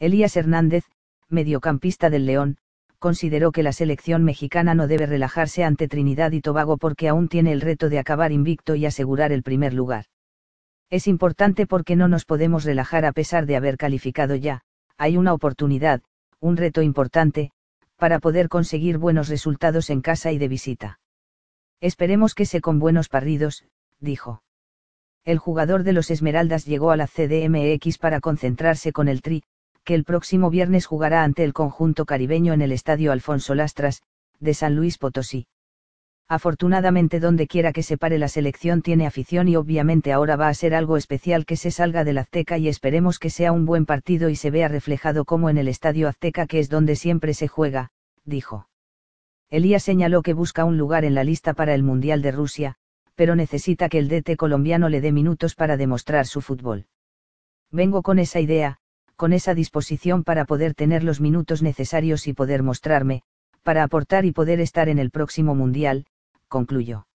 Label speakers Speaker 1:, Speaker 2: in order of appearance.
Speaker 1: Elías Hernández, mediocampista del León, consideró que la selección mexicana no debe relajarse ante Trinidad y Tobago porque aún tiene el reto de acabar invicto y asegurar el primer lugar. Es importante porque no nos podemos relajar a pesar de haber calificado ya, hay una oportunidad, un reto importante, para poder conseguir buenos resultados en casa y de visita. Esperemos que se con buenos parridos, dijo. El jugador de los Esmeraldas llegó a la CDMX para concentrarse con el Tri, que el próximo viernes jugará ante el conjunto caribeño en el Estadio Alfonso Lastras, de San Luis Potosí. Afortunadamente donde quiera que se pare la selección tiene afición y obviamente ahora va a ser algo especial que se salga del Azteca y esperemos que sea un buen partido y se vea reflejado como en el Estadio Azteca que es donde siempre se juega, dijo. Elías señaló que busca un lugar en la lista para el Mundial de Rusia, pero necesita que el DT colombiano le dé minutos para demostrar su fútbol. Vengo con esa idea, con esa disposición para poder tener los minutos necesarios y poder mostrarme, para aportar y poder estar en el próximo Mundial, concluyó.